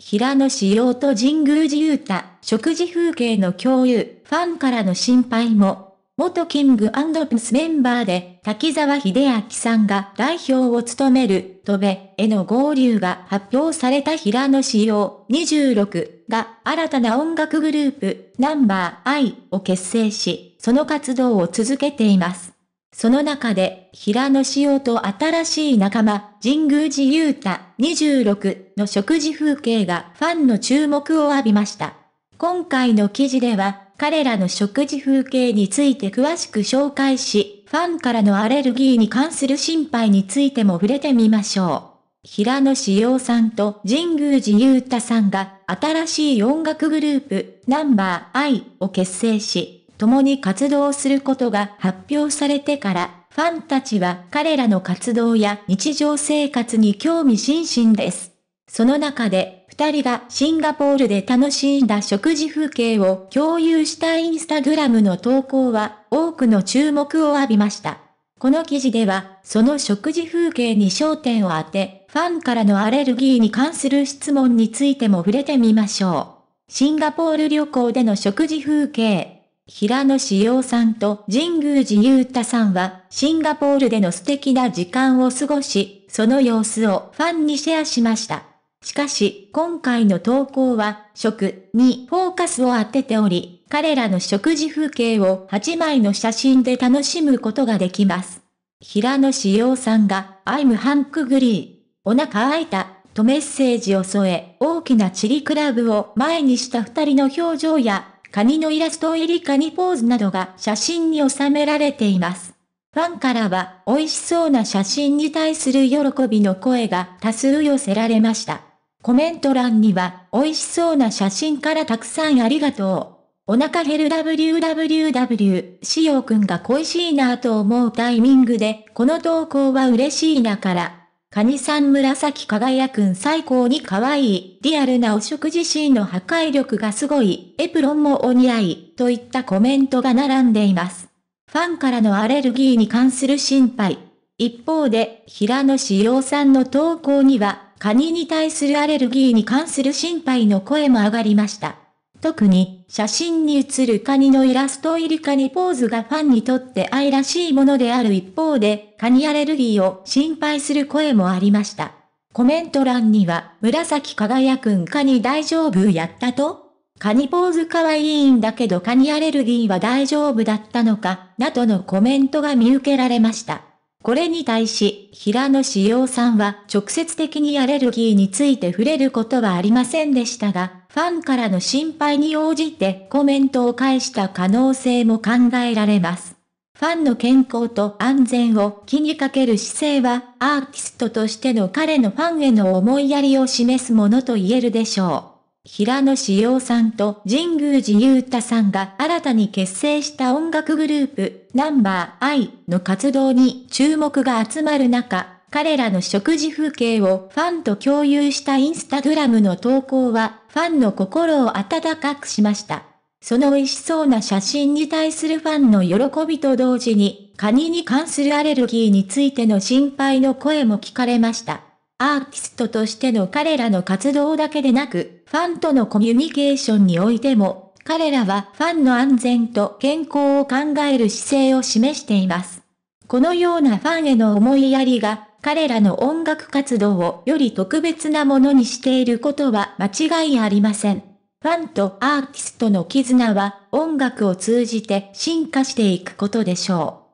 平野紫耀と神宮寺勇太、食事風景の共有、ファンからの心配も。元キングプスメンバーで、滝沢秀明さんが代表を務める、戸部への合流が発表された平野紫耀26が新たな音楽グループ、ナンバー I を結成し、その活動を続けています。その中で、平野紫耀と新しい仲間、神宮寺勇太26の食事風景がファンの注目を浴びました。今回の記事では、彼らの食事風景について詳しく紹介し、ファンからのアレルギーに関する心配についても触れてみましょう。平野紫耀さんと神宮寺勇太さんが新しい音楽グループ、ナンバー I を結成し、共に活動することが発表されてから、ファンたちは彼らの活動や日常生活に興味津々です。その中で、二人がシンガポールで楽しんだ食事風景を共有したインスタグラムの投稿は多くの注目を浴びました。この記事では、その食事風景に焦点を当て、ファンからのアレルギーに関する質問についても触れてみましょう。シンガポール旅行での食事風景。平野志陽さんと神宮寺勇太さんは、シンガポールでの素敵な時間を過ごし、その様子をファンにシェアしました。しかし、今回の投稿は、食にフォーカスを当てており、彼らの食事風景を8枚の写真で楽しむことができます。平野志陽さんが、I'm Hank Gree。お腹空いた、とメッセージを添え、大きなチリクラブを前にした二人の表情や、カニのイラスト入りカニポーズなどが写真に収められています。ファンからは美味しそうな写真に対する喜びの声が多数寄せられました。コメント欄には美味しそうな写真からたくさんありがとう。お腹減る www しおくんが恋しいなぁと思うタイミングでこの投稿は嬉しいなからカニさん紫輝くん最高に可愛い、リアルなお食事シーンの破壊力がすごい、エプロンもお似合い、といったコメントが並んでいます。ファンからのアレルギーに関する心配。一方で、平野志陽さんの投稿には、カニに対するアレルギーに関する心配の声も上がりました。特に、写真に写るカニのイラスト入りカニポーズがファンにとって愛らしいものである一方で、カニアレルギーを心配する声もありました。コメント欄には、紫輝くんカニ大丈夫やったとカニポーズ可愛いんだけどカニアレルギーは大丈夫だったのか、などのコメントが見受けられました。これに対し、平野志陽さんは直接的にアレルギーについて触れることはありませんでしたが、ファンからの心配に応じてコメントを返した可能性も考えられます。ファンの健康と安全を気にかける姿勢は、アーティストとしての彼のファンへの思いやりを示すものと言えるでしょう。平野志陽さんと神宮寺勇太さんが新たに結成した音楽グループ、ナンバー I の活動に注目が集まる中、彼らの食事風景をファンと共有したインスタグラムの投稿は、ファンの心を温かくしました。その美味しそうな写真に対するファンの喜びと同時に、カニに関するアレルギーについての心配の声も聞かれました。アーティストとしての彼らの活動だけでなく、ファンとのコミュニケーションにおいても、彼らはファンの安全と健康を考える姿勢を示しています。このようなファンへの思いやりが、彼らの音楽活動をより特別なものにしていることは間違いありません。ファンとアーティストの絆は音楽を通じて進化していくことでしょう。